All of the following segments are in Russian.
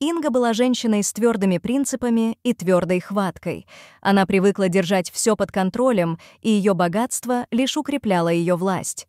Инга была женщиной с твердыми принципами и твердой хваткой. Она привыкла держать все под контролем, и ее богатство лишь укрепляло ее власть.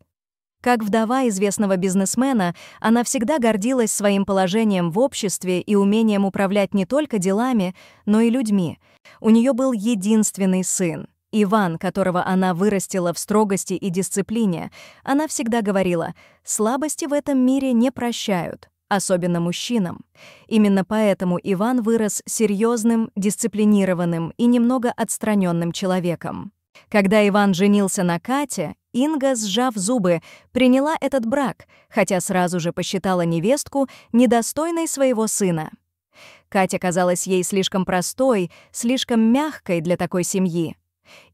Как вдова известного бизнесмена, она всегда гордилась своим положением в обществе и умением управлять не только делами, но и людьми. У нее был единственный сын, Иван, которого она вырастила в строгости и дисциплине. Она всегда говорила, «Слабости в этом мире не прощают, особенно мужчинам. Именно поэтому Иван вырос серьезным, дисциплинированным и немного отстраненным человеком. Когда Иван женился на Кате, Инга, сжав зубы, приняла этот брак, хотя сразу же посчитала невестку недостойной своего сына. Катя казалась ей слишком простой, слишком мягкой для такой семьи.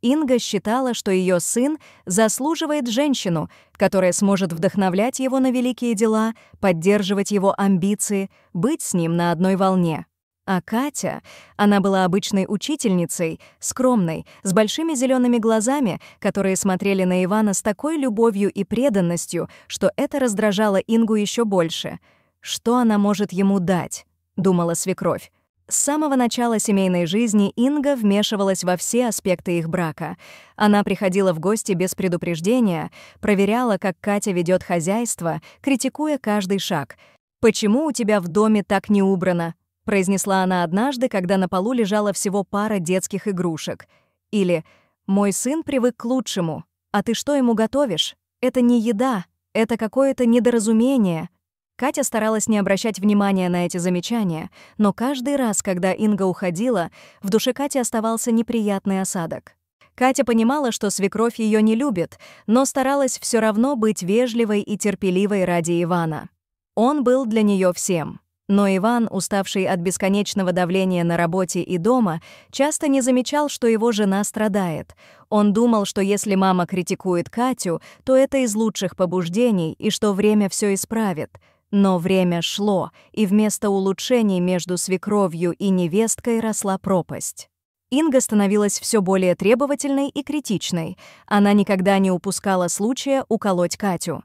Инга считала, что ее сын заслуживает женщину, которая сможет вдохновлять его на великие дела, поддерживать его амбиции, быть с ним на одной волне. А Катя, она была обычной учительницей, скромной, с большими зелеными глазами, которые смотрели на Ивана с такой любовью и преданностью, что это раздражало Ингу еще больше. «Что она может ему дать?» — думала свекровь. С самого начала семейной жизни Инга вмешивалась во все аспекты их брака. Она приходила в гости без предупреждения, проверяла, как Катя ведет хозяйство, критикуя каждый шаг. «Почему у тебя в доме так не убрано?» — произнесла она однажды, когда на полу лежала всего пара детских игрушек. Или «Мой сын привык к лучшему. А ты что ему готовишь? Это не еда, это какое-то недоразумение». Катя старалась не обращать внимания на эти замечания, но каждый раз, когда Инга уходила, в душе Кати оставался неприятный осадок. Катя понимала, что свекровь ее не любит, но старалась все равно быть вежливой и терпеливой ради Ивана. Он был для нее всем. Но Иван, уставший от бесконечного давления на работе и дома, часто не замечал, что его жена страдает. Он думал, что если мама критикует Катю, то это из лучших побуждений и что время все исправит — но время шло, и вместо улучшений между свекровью и невесткой росла пропасть. Инга становилась все более требовательной и критичной. Она никогда не упускала случая уколоть Катю.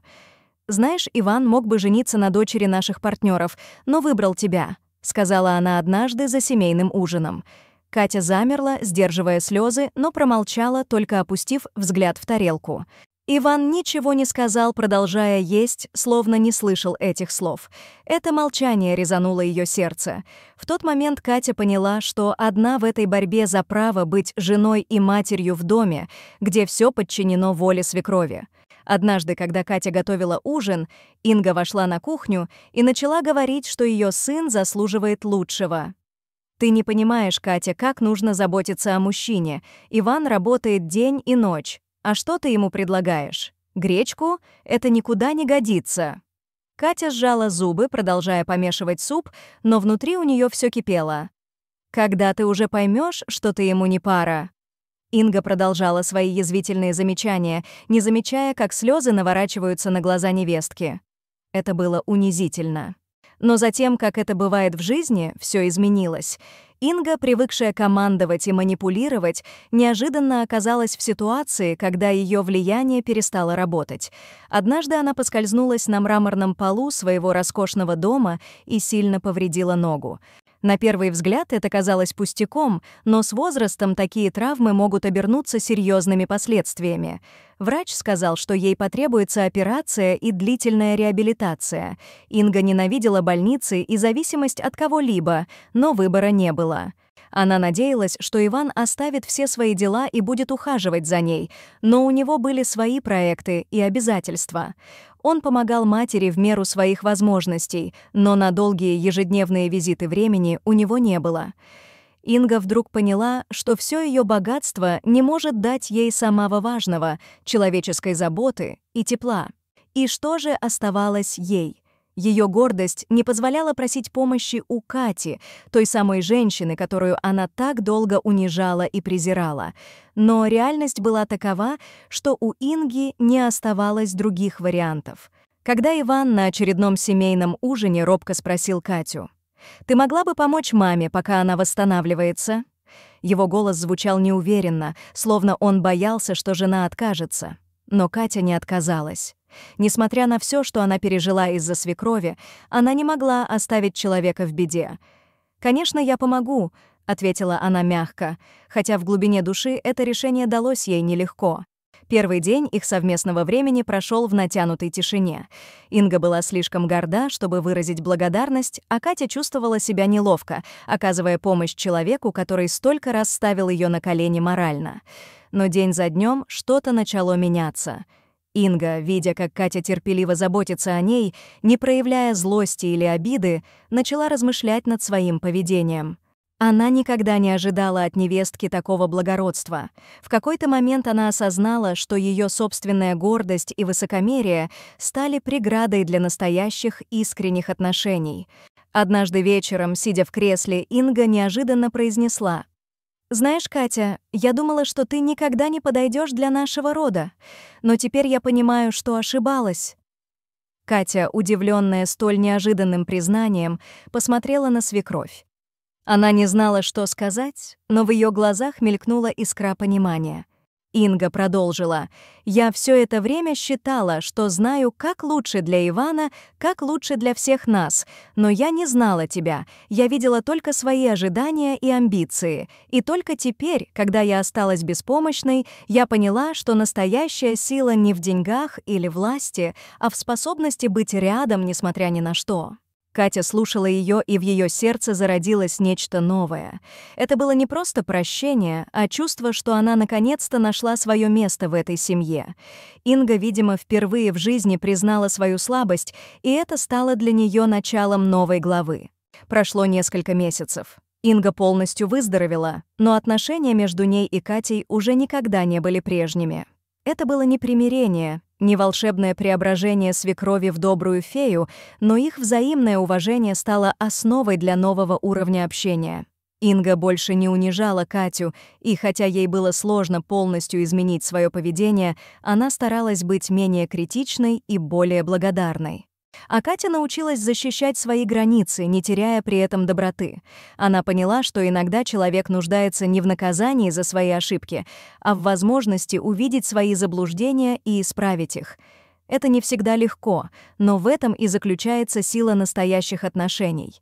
«Знаешь, Иван мог бы жениться на дочери наших партнеров, но выбрал тебя», — сказала она однажды за семейным ужином. Катя замерла, сдерживая слезы, но промолчала, только опустив взгляд в тарелку. Иван ничего не сказал, продолжая есть, словно не слышал этих слов. Это молчание резануло ее сердце. В тот момент Катя поняла, что одна в этой борьбе за право быть женой и матерью в доме, где все подчинено воле свекрови. Однажды, когда Катя готовила ужин, Инга вошла на кухню и начала говорить, что ее сын заслуживает лучшего. Ты не понимаешь, Катя, как нужно заботиться о мужчине. Иван работает день и ночь. «А что ты ему предлагаешь? Гречку? Это никуда не годится». Катя сжала зубы, продолжая помешивать суп, но внутри у нее все кипело. «Когда ты уже поймешь, что ты ему не пара?» Инга продолжала свои язвительные замечания, не замечая, как слезы наворачиваются на глаза невестки. Это было унизительно. Но затем, как это бывает в жизни, все изменилось — Инга, привыкшая командовать и манипулировать, неожиданно оказалась в ситуации, когда ее влияние перестало работать. Однажды она поскользнулась на мраморном полу своего роскошного дома и сильно повредила ногу. На первый взгляд это казалось пустяком, но с возрастом такие травмы могут обернуться серьезными последствиями. Врач сказал, что ей потребуется операция и длительная реабилитация. Инга ненавидела больницы и зависимость от кого-либо, но выбора не было. Она надеялась, что Иван оставит все свои дела и будет ухаживать за ней, но у него были свои проекты и обязательства. Он помогал матери в меру своих возможностей, но на долгие ежедневные визиты времени у него не было. Инга вдруг поняла, что все ее богатство не может дать ей самого важного — человеческой заботы и тепла. И что же оставалось ей? Ее гордость не позволяла просить помощи у Кати, той самой женщины, которую она так долго унижала и презирала. Но реальность была такова, что у Инги не оставалось других вариантов. Когда Иван на очередном семейном ужине робко спросил Катю, «Ты могла бы помочь маме, пока она восстанавливается?» Его голос звучал неуверенно, словно он боялся, что жена откажется. Но Катя не отказалась. Несмотря на все, что она пережила из-за свекрови, она не могла оставить человека в беде. «Конечно, я помогу», — ответила она мягко, хотя в глубине души это решение далось ей нелегко. Первый день их совместного времени прошел в натянутой тишине. Инга была слишком горда, чтобы выразить благодарность, а Катя чувствовала себя неловко, оказывая помощь человеку, который столько раз ставил ее на колени морально. Но день за днем что-то начало меняться — Инга, видя, как Катя терпеливо заботится о ней, не проявляя злости или обиды, начала размышлять над своим поведением. Она никогда не ожидала от невестки такого благородства. В какой-то момент она осознала, что ее собственная гордость и высокомерие стали преградой для настоящих искренних отношений. Однажды вечером, сидя в кресле, Инга неожиданно произнесла — «Знаешь, Катя, я думала, что ты никогда не подойдешь для нашего рода, но теперь я понимаю, что ошибалась». Катя, удивленная столь неожиданным признанием, посмотрела на свекровь. Она не знала, что сказать, но в ее глазах мелькнула искра понимания. Инга продолжила. «Я все это время считала, что знаю, как лучше для Ивана, как лучше для всех нас. Но я не знала тебя. Я видела только свои ожидания и амбиции. И только теперь, когда я осталась беспомощной, я поняла, что настоящая сила не в деньгах или власти, а в способности быть рядом, несмотря ни на что». Катя слушала ее, и в ее сердце зародилось нечто новое. Это было не просто прощение, а чувство, что она наконец-то нашла свое место в этой семье. Инга, видимо, впервые в жизни признала свою слабость, и это стало для нее началом новой главы. Прошло несколько месяцев. Инга полностью выздоровела, но отношения между ней и Катей уже никогда не были прежними. Это было не примирение, не волшебное преображение свекрови в добрую фею, но их взаимное уважение стало основой для нового уровня общения. Инга больше не унижала Катю, и хотя ей было сложно полностью изменить свое поведение, она старалась быть менее критичной и более благодарной. А Катя научилась защищать свои границы, не теряя при этом доброты. Она поняла, что иногда человек нуждается не в наказании за свои ошибки, а в возможности увидеть свои заблуждения и исправить их. Это не всегда легко, но в этом и заключается сила настоящих отношений.